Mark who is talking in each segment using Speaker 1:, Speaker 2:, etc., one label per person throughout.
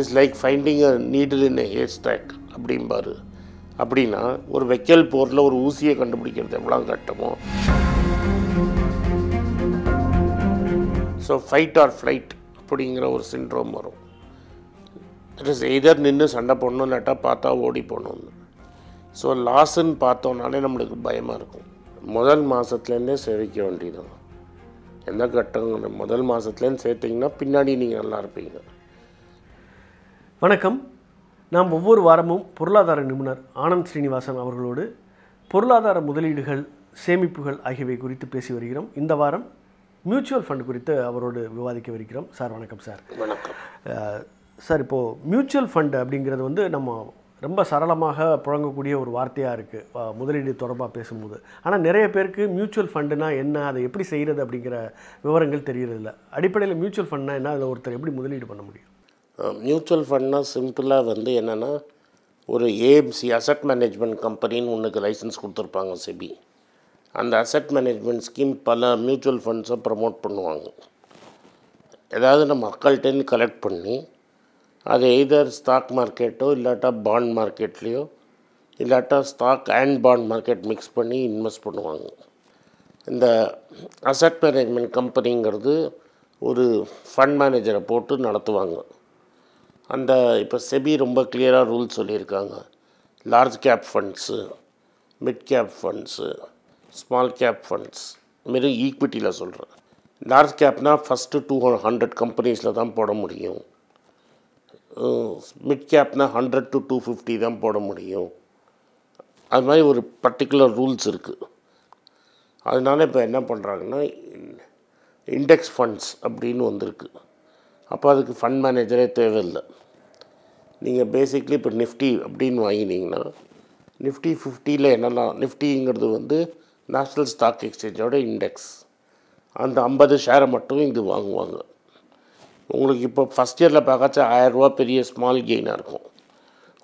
Speaker 1: is like finding a needle in haystack அப்படிம்பாரு அப்படின்னா ஒரு வெக்கல் போரில் ஒரு ஊசியை கண்டுபிடிக்கிறது எவ்வளோ கட்டமோ ஸோ ஃபைட் ஆர் ஃப்ளைட் அப்படிங்கிற ஒரு சின்ட்ரோம் வரும் இட் இஸ் எதர் நின்று சண்டை போடணும் இல்லாட்டா பார்த்தா ஓடி போகணும்னு ஸோ லாஸுன்னு பார்த்தோன்னாலே நம்மளுக்கு பயமாக இருக்கும் முதல் மாதத்துலேருந்தே சேவிக்க வேண்டியதான் எந்த கட்டம் முதல் மாதத்துலேருந்து சேர்த்திங்கன்னா பின்னாடி நீங்கள் நல்லா இருப்பீங்க
Speaker 2: வணக்கம் நாம் ஒவ்வொரு வாரமும் பொருளாதார நிபுணர் ஆனந்த் ஸ்ரீனிவாசன் அவர்களோடு பொருளாதார முதலீடுகள் சேமிப்புகள் ஆகியவை குறித்து பேசி வருகிறோம் இந்த வாரம் மியூச்சுவல் ஃபண்ட் குறித்து அவரோடு விவாதிக்க வருகிறோம் சார் வணக்கம் சார் வணக்கம் சார் இப்போது மியூச்சுவல் ஃபண்ட் அப்படிங்கிறது வந்து நம்ம ரொம்ப சரளமாக புழங்கக்கூடிய ஒரு வார்த்தையாக இருக்குது முதலீடு தொடர்பாக பேசும்போது ஆனால் நிறைய பேருக்கு மியூச்சுவல் ஃபண்டுனா என்ன அதை எப்படி செய்கிறது அப்படிங்கிற விவரங்கள் இல்லை அடிப்படையில் மியூச்சுவல் ஃபண்ட்னா என்ன அதில் ஒருத்தர் எப்படி முதலீடு பண்ண முடியும்
Speaker 1: மியூச்சுவல் ஃபண்ட்னால் சிம்பிளாக வந்து என்னென்னா ஒரு ஏஎம்சி அசட் மேனேஜ்மெண்ட் கம்பெனின்னு ஒன்றுக்கு லைசன்ஸ் கொடுத்துருப்பாங்க செபி அந்த அசட் மேனேஜ்மெண்ட் ஸ்கீம் பல மியூச்சுவல் ஃபண்ட்ஸை ப்ரமோட் பண்ணுவாங்க ஏதாவது நம்ம மக்கள்கிட்டேருந்து கலெக்ட் பண்ணி அது எய்தர் ஸ்டாக் மார்க்கெட்டோ இல்லாட்டா பாண்ட் மார்க்கெட்லேயோ இல்லாட்டா stock and bond market mix பண்ணி இன்வெஸ்ட் பண்ணுவாங்க இந்த அசட் மேனேஜ்மெண்ட் கம்பெனிங்கிறது ஒரு ஃபண்ட் மேனேஜரை போட்டு நடத்துவாங்க அந்த இப்போ செபி ரொம்ப கிளியராக ரூல் சொல்லியிருக்காங்க large cap funds mid cap funds small cap funds இதுமாரி ஈக்விட்டியில் சொல்கிறேன் லார்ஜ் கேப்னால் ஃபஸ்ட்டு டூ ஹண்ட்ரட் கம்பெனிஸில் தான் போட முடியும் மிட் கேப்னால் ஹண்ட்ரட் டு டூ ஃபிஃப்டி தான் போட முடியும் அது மாதிரி ஒரு பர்டிகுலர் ரூல்ஸ் இருக்குது அதனால் இப்போ என்ன பண்ணுறாங்கன்னா இண்டெக்ஸ் ஃபண்ட்ஸ் அப்படின்னு வந்திருக்கு அப்போ அதுக்கு ஃபண்ட் மேனேஜரே தேவையில்லை நீங்கள் பேசிக்லி இப்போ நிஃப்டி அப்படின்னு வாங்கினீங்கன்னா நிஃப்டி ஃபிஃப்டியில் என்னெல்லாம் நிஃப்டிங்கிறது வந்து நேஷ்னல் ஸ்டாக் எக்ஸ்சேஞ்சோட இண்டெக்ஸ் அந்த ஐம்பது ஷேரை மட்டும் இது வாங்குவாங்க உங்களுக்கு இப்போ ஃபஸ்ட் இயரில் பார்க்காச்சும் ஆயரூவா பெரிய ஸ்மால் கெயினாக இருக்கும்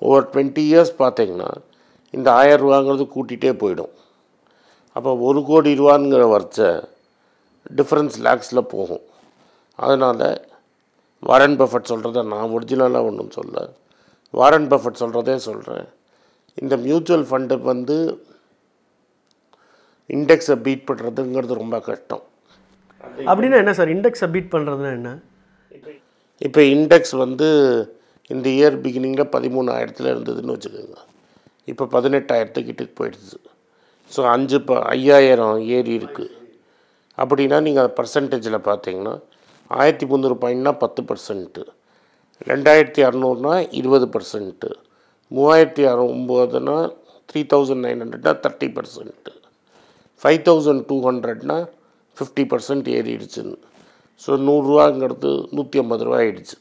Speaker 1: ஒவ்வொரு டுவெண்ட்டி இயர்ஸ் பார்த்தீங்கன்னா இந்த ஆயரூவாங்கிறது கூட்டிகிட்டே போயிடும் அப்போ ஒரு கோடி ரூபாங்கிற வரைச்ச டிஃப்ரென்ஸ் லேக்ஸில் போகும் அதனால் வாரன் பஃபட் சொல்கிறத நான் ஒரிஜினலாக ஒன்றும் சொல்ல வாரன் பஃபட் சொல்கிறதே சொல்கிறேன் இந்த மியூச்சுவல் ஃபண்டு வந்து இண்டெக்ஸை பீட் பண்ணுறதுங்கிறது ரொம்ப கஷ்டம்
Speaker 2: அப்படின்னா என்ன சார் இண்டெக்ஸை பீட் பண்ணுறதுனா என்ன
Speaker 1: இப்போ இண்டெக்ஸ் வந்து இந்த இயர் பிகினிங்கில் பதிமூணாயிரத்தில் இருந்ததுன்னு வச்சுக்கோங்க இப்போ பதினெட்டாயிரத்துக்கிட்ட போயிடுச்சு ஸோ அஞ்சு ப ஐயாயிரம் ஏறி இருக்குது அப்படின்னா நீங்கள் அதை பர்சன்டேஜில் பார்த்தீங்கன்னா ஆயிரத்தி முந்நூறு பாயிண்ட்னா பத்து பர்சன்ட்டு ரெண்டாயிரத்தி அறநூறுனா இருபது பர்சன்ட்டு மூவாயிரத்தி அற த்ரீ தௌசண்ட் நைன் ஹண்ட்ரட்னா thirty percent five thousand two ஹண்ட்ரட்னா ஃபிஃப்டி பர்சன்ட் ஏறிடுச்சுன்னு ஸோ நூறுரூவாங்கிறது நூற்றி ஐம்பது ரூபா ஆகிடுச்சு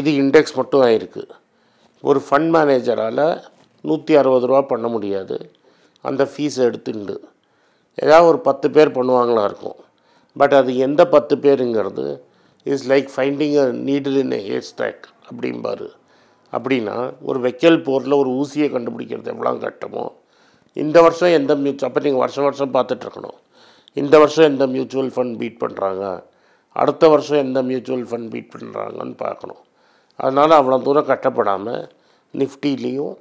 Speaker 1: இது இண்டெக்ஸ் மட்டும் ஆகிருக்கு ஒரு ஃபண்ட் மேனேஜரால் நூற்றி அறுபது ரூபா பண்ண முடியாது அந்த ஃபீஸை எடுத்துண்டு ஏதாவது ஒரு பத்து பேர் பண்ணுவாங்களா இருக்கும் பட் அது எந்த பத்து பேருங்கிறது is like finding a needle in a haystack அப்படிம்பார் அப்படின்னா ஒரு வைக்கல் போரில் ஒரு ஊசியை கண்டுபிடிக்கிறது எவ்வளோ கட்டமோ இந்த வருஷம் எந்த மியூச்சுவல் அப்போ நீங்கள் வருஷம் வருஷம் பார்த்துட்ருக்கணும் இந்த வருஷம் எந்த மியூச்சுவல் ஃபண்ட் பீட் பண்ணுறாங்க அடுத்த வருஷம் எந்த மியூச்சுவல் ஃபண்ட் பீட் பண்ணுறாங்கன்னு பார்க்கணும் அதனால் அவ்வளோ தூரம் கட்டப்படாமல் நிஃப்டிலேயும்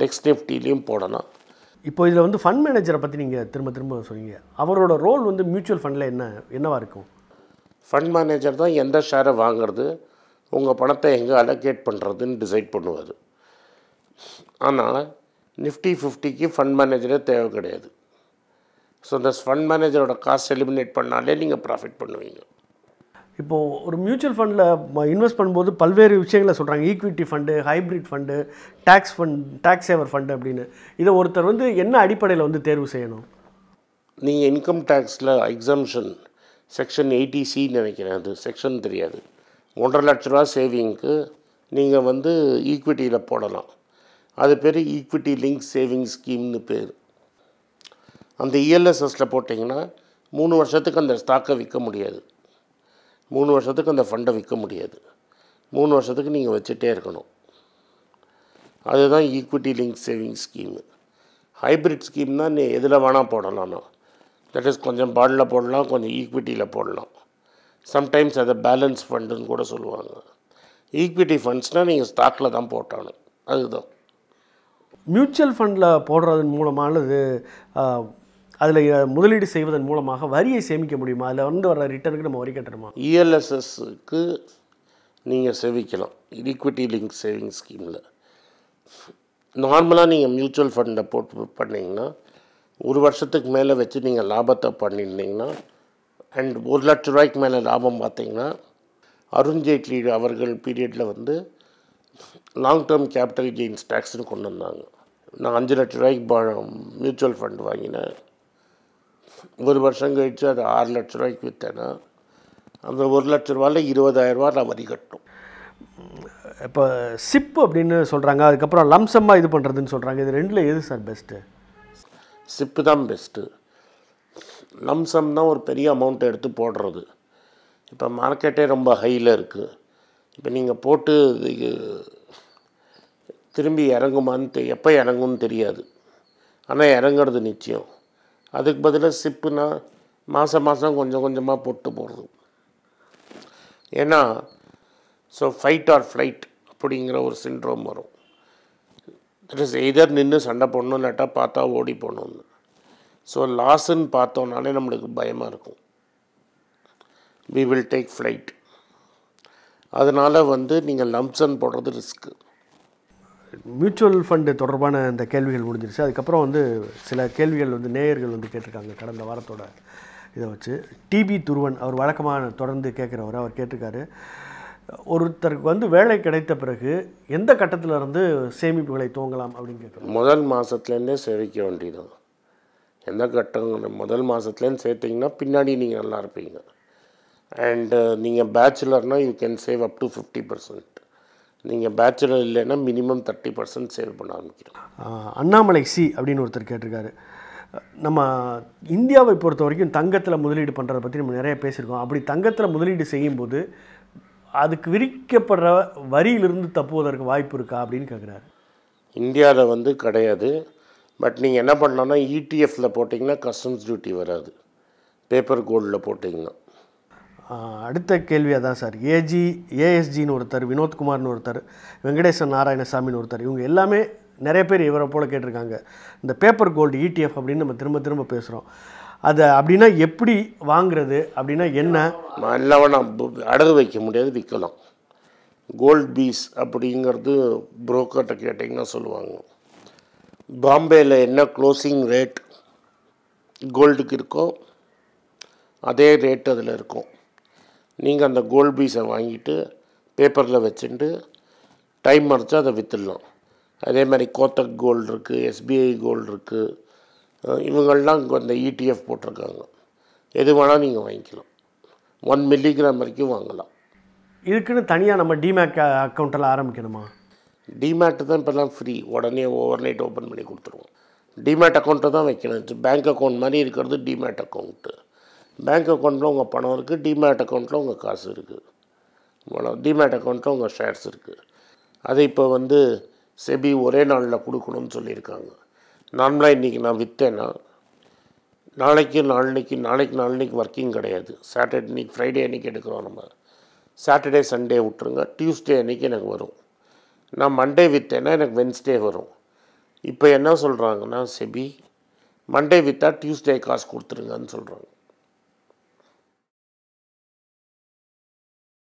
Speaker 1: நெக்ஸ்ட் நிஃப்டிலையும் போடலாம் இப்போ இதில்
Speaker 2: வந்து ஃபண்ட் மேனேஜரை பற்றி நீங்கள் திரும்ப திரும்ப சொன்னீங்க அவரோட ரோல் வந்து மியூச்சுவல் ஃபண்டில் என்ன என்னவாக இருக்கும்
Speaker 1: ஃபண்ட் மேனேஜர் தான் எந்த ஷேரை வாங்கிறது உங்கள் பணத்தை எங்கே அலோகேட் பண்ணுறதுன்னு டிசைட் பண்ணுவார் ஆனால் நிஃப்டி ஃபிஃப்டிக்கு ஃபண்ட் மேனேஜரே தேவை கிடையாது ஸோ இந்த ஃபண்ட் மேனேஜரோட காசு எலிமினேட் பண்ணாலே நீங்கள் ப்ராஃபிட் பண்ணுவீங்க
Speaker 2: இப்போது ஒரு மியூச்சுவல் ஃபண்டில் இன்வெஸ்ட் பண்ணும்போது பல்வேறு விஷயங்களை சொல்கிறாங்க equity fund hybrid fund tax fund tax saver fund அப்படின்னு இதை ஒருத்தர் வந்து என்ன அடிப்படையில் வந்து தேர்வு செய்யணும்
Speaker 1: நீங்கள் இன்கம் டேக்ஸில் எக்ஸம்ஷன் செக்ஷன் எயிட்டி சி நினைக்கிறேன் அது செக்ஷன் தெரியாது ஒன்றரை லட்ச ரூபா சேவிங்க்கு நீங்கள் வந்து ஈக்விட்டியில் போடலாம் அது பேர் ஈக்விட்டி லிங்க் சேவிங் ஸ்கீம்னு பேர் அந்த இஎல்எஸ்எஸில் e போட்டிங்கன்னா மூணு வருஷத்துக்கு அந்த ஸ்டாக்கை விற்க முடியாது மூணு வருஷத்துக்கு அந்த ஃபண்டை விற்க முடியாது மூணு வருஷத்துக்கு நீங்கள் வச்சுட்டே இருக்கணும் அதுதான் equity link saving scheme hybrid ஸ்கீம்னா நீ எதில் வேணால் போடலாம்னா தட் இஸ் கொஞ்சம் பாண்டில் போடலாம் கொஞ்சம் ஈக்விட்டியில் போடலாம் சம்டைம்ஸ் அதை பேலன்ஸ் ஃபண்டுன்னு கூட சொல்லுவாங்க ஈக்விட்டி ஃபண்ட்ஸ்னால் நீங்கள் ஸ்டாக்கில் தான் போட்டாலும் அதுதான்
Speaker 2: மியூச்சுவல் ஃபண்டில் போடுறதன் மூலமானது அதில் முதலீடு செய்வதன் மூலமாக வரியை சேமிக்க முடியுமா அதில் வந்து வர ரிட்டனுக்கு நம்ம வரி கட்டணுமா
Speaker 1: இஎல்எஸ்எஸ்க்கு நீங்கள் சேவிக்கலாம் ஈக்விட்டி லிங்க் சேவிங் ஸ்கீமில் நார்மலாக நீங்கள் மியூச்சுவல் ஃபண்டில் போட்டு பண்ணிங்கன்னா ஒரு வருஷத்துக்கு மேலே வச்சு நீங்கள் லாபத்தை பண்ணியிருந்தீங்கன்னா அண்ட் ஒரு லட்ச ரூபாய்க்கு மேலே லாபம் பார்த்தீங்கன்னா அருண்ஜேட்லி அவர்கள் பீரியடில் வந்து லாங் டேர்ம் கேபிட்டல் கெயின்ஸ் டேக்ஸ்னு கொண்டு வந்தாங்க நான் அஞ்சு லட்ச ரூபாய்க்கு மியூச்சுவல் ஃபண்ட் வாங்கினேன் ஒரு வருஷம் கழித்து அது ஆறு லட்ச ரூபாய்க்கு விற்றேன்னா அந்த ஒரு லட்ச ரூபாயில் ரூபா நான் வரி கட்டும்
Speaker 2: இப்போ சிப் அப்படின்னு சொல்கிறாங்க அதுக்கப்புறம் லம்சம்மாக இது பண்ணுறதுன்னு சொல்கிறாங்க இது ரெண்டில் எது சார் பெஸ்ட்டு
Speaker 1: சிப்பு தான் பெஸ்ட்டு தான் ஒரு பெரிய அமௌண்ட் எடுத்து போடுறது இப்போ மார்க்கெட்டே ரொம்ப ஹையில் இருக்குது இப்போ நீங்கள் போட்டு திரும்பி இறங்குமான்னு தெ எப்போ இறங்கும்னு தெரியாது ஆனால் இறங்குறது நிச்சயம் அதுக்கு பதிலாக சிப்புனா மாதம் மாதம் கொஞ்சம் கொஞ்சமாக போட்டு போடுறது ஏன்னா ஸோ ஃபைட் ஆர் ஃப்ளைட் அப்படிங்கிற ஒரு சின்ட்ரோம் வரும் தட் இஸ் எதர் நின்று சண்டை போடணும் இல்லாட்டா பார்த்தா ஓடி போகணும்னு ஸோ லாஸுன்னு பார்த்தோன்னாலே நம்மளுக்கு பயமாக இருக்கும் வி வில் டேக் ஃப்ளைட் அதனால் வந்து நீங்கள் லம்சன் போடுறது ரிஸ்க்கு
Speaker 2: மியூச்சுவல் ஃபண்டு தொடர்பான இந்த கேள்விகள் முடிஞ்சிருச்சு அதுக்கப்புறம் வந்து சில கேள்விகள் வந்து நேயர்கள் வந்து கேட்டிருக்காங்க கடந்த வாரத்தோட இதை வச்சு டிபி துருவன் அவர் வழக்கமாக தொடர்ந்து கேட்குறவர் அவர் கேட்டிருக்காரு ஒருத்தருக்கு வந்து வேலை கிடைத்த பிறகு எந்த கட்டத்தில் இருந்து சேமிப்புகளை துவங்கலாம் அப்படின்னு
Speaker 1: கேட்குறோம் முதல் மாதத்துலேருந்தே சேமிக்க வேண்டியது எந்த கட்டம் முதல் மாதத்துலேருந்து சேர்த்திங்கன்னா பின்னாடி நீங்கள் நல்லா இருப்பீங்க அண்டு நீங்கள் பேச்சுலர்னால் you can save up to fifty percent நீங்கள் பேச்சுலர் இல்லைன்னா மினிமம் தேர்ட்டி பர்சன்ட் சேவ் பண்ண ஆரம்பிக்கிறோம்
Speaker 2: அண்ணாமலை சி அப்படின்னு ஒருத்தர் கேட்டிருக்காரு நம்ம இந்தியாவை பொறுத்த வரைக்கும் தங்கத்தில் முதலீடு பண்ணுறதை பற்றி நம்ம நிறைய பேசியிருக்கோம் அப்படி தங்கத்தில் முதலீடு செய்யும்போது அதுக்கு விரிக்கப்படுற வரியிலிருந்து தப்புவதற்கு வாய்ப்பு இருக்கா அப்படின்னு கேட்குறாரு
Speaker 1: இந்தியாவில் வந்து கிடையாது பட் நீங்கள் என்ன பண்ணோன்னா இடிஎஃப்பில் e போட்டிங்கன்னா கஸ்டம்ஸ் டியூட்டி வராது பேப்பர் கோல்டில் போட்டிங்கன்னா
Speaker 2: அடுத்த கேள்வி அதான் சார் ஏஜி ஏஎஸ்ஜின்னு ஒருத்தர் வினோத்குமார்னு ஒருத்தர் வெங்கடேசன் நாராயணசாமின்னு ஒருத்தர் இவங்க எல்லாமே நிறைய பேர் இவரை போல் கேட்டிருக்காங்க இந்த பேப்பர் கோல்டு இடிஎஃப் அப்படின்னு நம்ம திரும்ப திரும்ப பேசுகிறோம் அதை அப்படின்னா எப்படி
Speaker 1: வாங்குறது அப்படின்னா என்ன எல்லாம் நான் அடகு வைக்க முடியாது விற்கலாம் கோல்ட் பீஸ் அப்படிங்கிறது புரோக்கர்கிட்ட கேட்டிங்கன்னா சொல்லுவாங்க பாம்பேயில் என்ன க்ளோசிங் ரேட் கோல்டுக்கு இருக்கோ அதே ரேட் அதில் இருக்கும் நீங்கள் அந்த கோல்டு பீஸை வாங்கிட்டு பேப்பரில் வச்சுட்டு டைம் மறைச்சா அதை விற்றுடலாம் அதே மாதிரி கோத்தக் கோல்டு இருக்குது எஸ்பிஐ கோல்டு இருக்குது இவங்கள்லாம் அந்த இடிஎஃப் e போட்டிருக்காங்க எது வேணால் நீங்கள் வாங்கிக்கலாம் ஒன் மில்லிகிராம் வரைக்கும் வாங்கலாம்
Speaker 2: இதுக்குன்னு தனியாக நம்ம டிமேக் அக்கௌண்ட்டில் ஆரம்பிக்கணுமா
Speaker 1: டிமேட்டு தான் இப்போல்லாம் ஃப்ரீ உடனே ஓவர் நைட் ஓப்பன் பண்ணி கொடுத்துருவோம் டிமேட் அக்கௌண்ட்டை தான் வைக்கணும் பேங்க் அக்கௌண்ட் மாதிரி இருக்கிறது டிமேட் அக்கௌண்ட்டு பேங்க் அக்கௌண்ட்டில் உங்கள் பணம் இருக்குது டிமேட் அக்கௌண்ட்டில் உங்கள் காசு இருக்குது இவ்வளோ டிமேட் அக்கௌண்ட்டில் உங்கள் ஷேர்ஸ் இருக்குது அதை இப்போ வந்து செபி ஒரே நாளில் கொடுக்கணும்னு சொல்லியிருக்காங்க நார்மலாக இன்றைக்கி நான் விற்றேன்னா நாளைக்கு நாளைக்கு நாளைக்கு நாளைக்கு ஒர்க்கிங் கிடையாது சாட்டர்டே இன்றைக்கி ஃப்ரைடே அன்றைக்கி எடுக்கிறோம் நம்ம சாட்டர்டே சண்டே விட்டுருங்க டியூஸ்டே அன்றைக்கி எனக்கு வரும் நான் மண்டே விற்றேன்னா எனக்கு வென்ஸ்டே வரும் இப்போ என்ன சொல்கிறாங்கன்னா செபி மண்டே விற்றா டியூஸ்டே காசு கொடுத்துருங்கன்னு சொல்கிறாங்க